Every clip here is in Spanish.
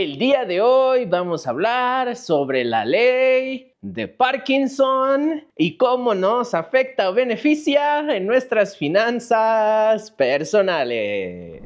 El día de hoy vamos a hablar sobre la ley de Parkinson y cómo nos afecta o beneficia en nuestras finanzas personales.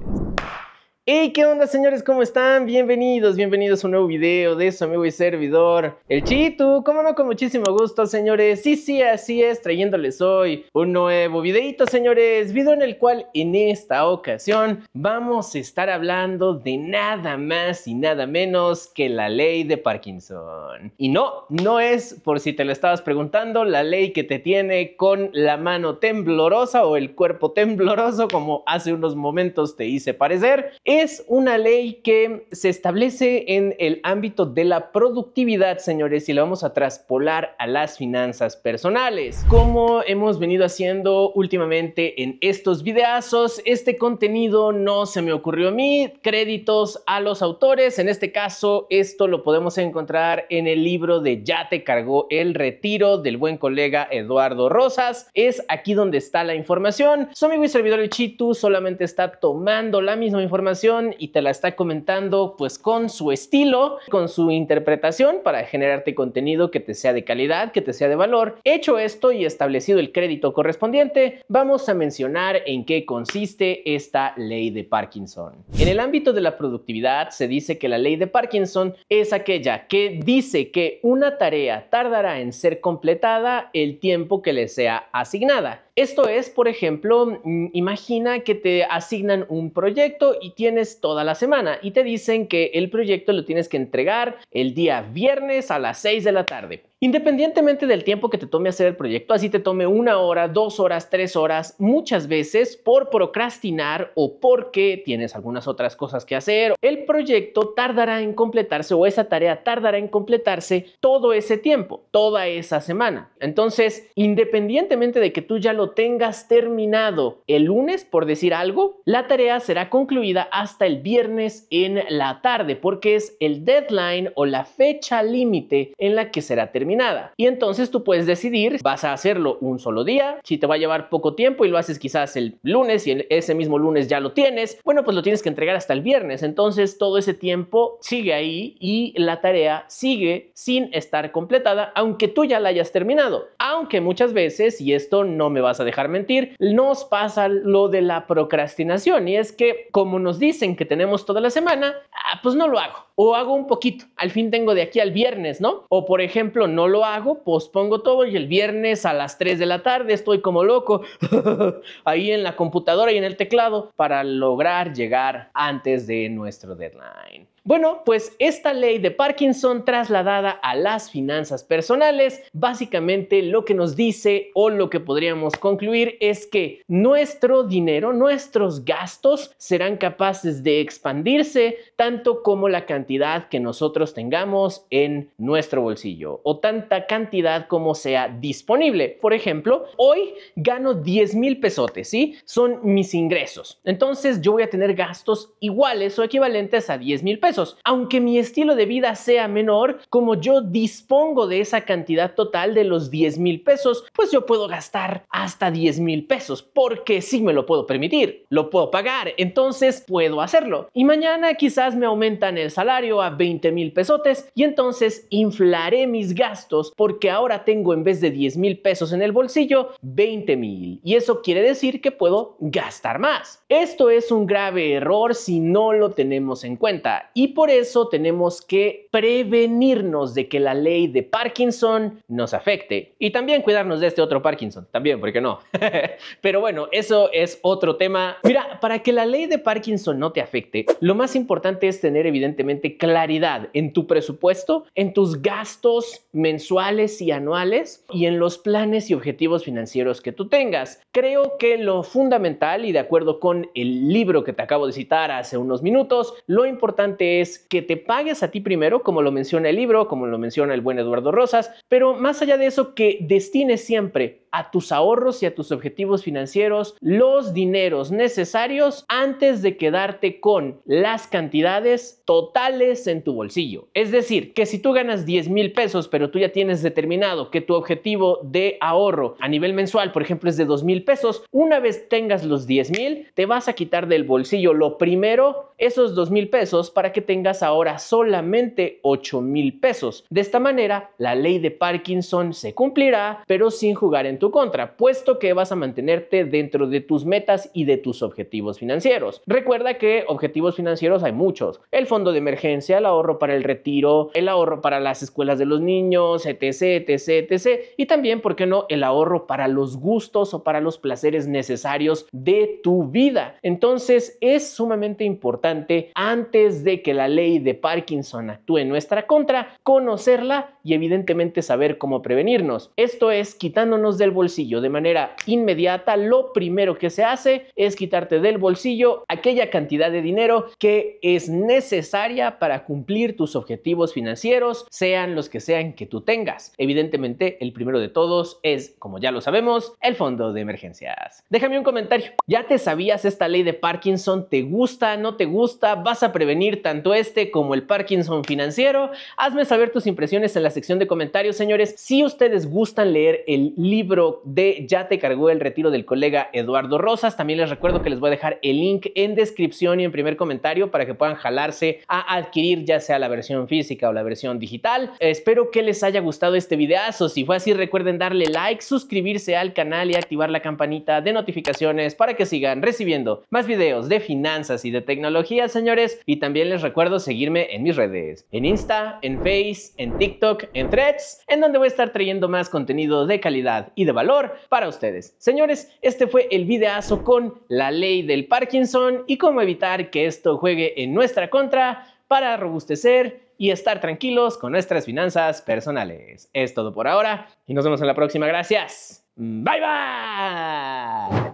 Hey, ¿qué onda señores? ¿Cómo están? Bienvenidos, bienvenidos a un nuevo video de su amigo y servidor, el Chitu. Como no, con muchísimo gusto, señores. Sí, sí, así es, trayéndoles hoy un nuevo videito, señores. Video en el cual en esta ocasión vamos a estar hablando de nada más y nada menos que la ley de Parkinson. Y no, no es, por si te lo estabas preguntando, la ley que te tiene con la mano temblorosa o el cuerpo tembloroso, como hace unos momentos te hice parecer es una ley que se establece en el ámbito de la productividad, señores, y la vamos a traspolar a las finanzas personales. Como hemos venido haciendo últimamente en estos videazos, este contenido no se me ocurrió a mí. Créditos a los autores. En este caso, esto lo podemos encontrar en el libro de Ya te cargó el retiro del buen colega Eduardo Rosas. Es aquí donde está la información. Su amigo y servidor Chitu solamente está tomando la misma información y te la está comentando pues con su estilo, con su interpretación para generarte contenido que te sea de calidad, que te sea de valor. Hecho esto y establecido el crédito correspondiente, vamos a mencionar en qué consiste esta ley de Parkinson. En el ámbito de la productividad se dice que la ley de Parkinson es aquella que dice que una tarea tardará en ser completada el tiempo que le sea asignada. Esto es, por ejemplo, mm, imagina que te asignan un proyecto y tienes toda la semana y te dicen que el proyecto lo tienes que entregar el día viernes a las 6 de la tarde. Independientemente del tiempo que te tome hacer el proyecto, así te tome una hora, dos horas, tres horas, muchas veces por procrastinar o porque tienes algunas otras cosas que hacer, el proyecto tardará en completarse o esa tarea tardará en completarse todo ese tiempo, toda esa semana. Entonces, independientemente de que tú ya lo tengas terminado el lunes, por decir algo, la tarea será concluida hasta el viernes en la tarde, porque es el deadline o la fecha límite en la que será terminada. Y entonces tú puedes decidir, vas a hacerlo un solo día, si te va a llevar poco tiempo y lo haces quizás el lunes y ese mismo lunes ya lo tienes, bueno, pues lo tienes que entregar hasta el viernes. Entonces todo ese tiempo sigue ahí y la tarea sigue sin estar completada, aunque tú ya la hayas terminado. Aunque muchas veces, y esto no me vas a dejar mentir, nos pasa lo de la procrastinación y es que como nos dicen que tenemos toda la semana, ah, pues no lo hago o hago un poquito. Al fin tengo de aquí al viernes, ¿no? O por ejemplo, no no lo hago, pospongo todo y el viernes a las 3 de la tarde estoy como loco ahí en la computadora y en el teclado para lograr llegar antes de nuestro deadline. Bueno, pues esta ley de Parkinson trasladada a las finanzas personales, básicamente lo que nos dice o lo que podríamos concluir es que nuestro dinero, nuestros gastos serán capaces de expandirse tanto como la cantidad que nosotros tengamos en nuestro bolsillo o tanta cantidad como sea disponible. Por ejemplo, hoy gano 10 mil pesotes, ¿sí? Son mis ingresos. Entonces yo voy a tener gastos iguales o equivalentes a 10 mil pesos. Aunque mi estilo de vida sea menor, como yo dispongo de esa cantidad total de los 10 mil pesos, pues yo puedo gastar hasta 10 mil pesos, porque si me lo puedo permitir, lo puedo pagar, entonces puedo hacerlo. Y mañana quizás me aumentan el salario a 20 mil pesotes y entonces inflaré mis gastos porque ahora tengo en vez de 10 mil pesos en el bolsillo, 20 mil. Y eso quiere decir que puedo gastar más. Esto es un grave error si no lo tenemos en cuenta. Y por eso tenemos que prevenirnos de que la ley de Parkinson nos afecte. Y también cuidarnos de este otro Parkinson, también, porque no? Pero bueno, eso es otro tema. Mira, para que la ley de Parkinson no te afecte, lo más importante es tener evidentemente claridad en tu presupuesto, en tus gastos mensuales y anuales y en los planes y objetivos financieros que tú tengas. Creo que lo fundamental y de acuerdo con el libro que te acabo de citar hace unos minutos, lo importante es que te pagues a ti primero, como lo menciona el libro, como lo menciona el buen Eduardo Rosas, pero más allá de eso, que destines siempre a tus ahorros y a tus objetivos financieros los dineros necesarios antes de quedarte con las cantidades totales en tu bolsillo. Es decir, que si tú ganas 10 mil pesos, pero tú ya tienes determinado que tu objetivo de ahorro a nivel mensual, por ejemplo, es de 2 mil pesos, una vez tengas los 10 mil, te vas a quitar del bolsillo lo primero esos 2 mil pesos para que tengas ahora solamente 8 mil pesos. De esta manera, la ley de Parkinson se cumplirá, pero sin jugar en tu contra, puesto que vas a mantenerte dentro de tus metas y de tus objetivos financieros. Recuerda que objetivos financieros hay muchos. El fondo de emergencia, el ahorro para el retiro, el ahorro para las escuelas de los niños, etc, etc, etc. Y también, ¿por qué no? El ahorro para los gustos o para los placeres necesarios de tu vida. Entonces, es sumamente importante antes de que la ley de Parkinson actúe en nuestra contra, conocerla y evidentemente saber cómo prevenirnos. Esto es quitándonos del bolsillo de manera inmediata, lo primero que se hace es quitarte del bolsillo aquella cantidad de dinero que es necesaria para cumplir tus objetivos financieros, sean los que sean que tú tengas. Evidentemente, el primero de todos es, como ya lo sabemos, el fondo de emergencias. Déjame un comentario. ¿Ya te sabías esta ley de Parkinson? ¿Te gusta? ¿No te gusta? ¿Vas a prevenir tanto este como el Parkinson financiero? Hazme saber tus impresiones en la sección de comentarios, señores. Si ustedes gustan leer el libro de Ya te cargó el retiro del colega Eduardo Rosas. También les recuerdo que les voy a dejar el link en descripción y en primer comentario para que puedan jalarse a adquirir ya sea la versión física o la versión digital. Espero que les haya gustado este videazo. Si fue así, recuerden darle like, suscribirse al canal y activar la campanita de notificaciones para que sigan recibiendo más videos de finanzas y de tecnología, señores. Y también les recuerdo seguirme en mis redes, en Insta, en Face, en TikTok, en Threads, en donde voy a estar trayendo más contenido de calidad y de valor para ustedes. Señores, este fue el videazo con la ley del Parkinson y cómo evitar que esto juegue en nuestra contra para robustecer y estar tranquilos con nuestras finanzas personales. Es todo por ahora y nos vemos en la próxima. Gracias. Bye bye.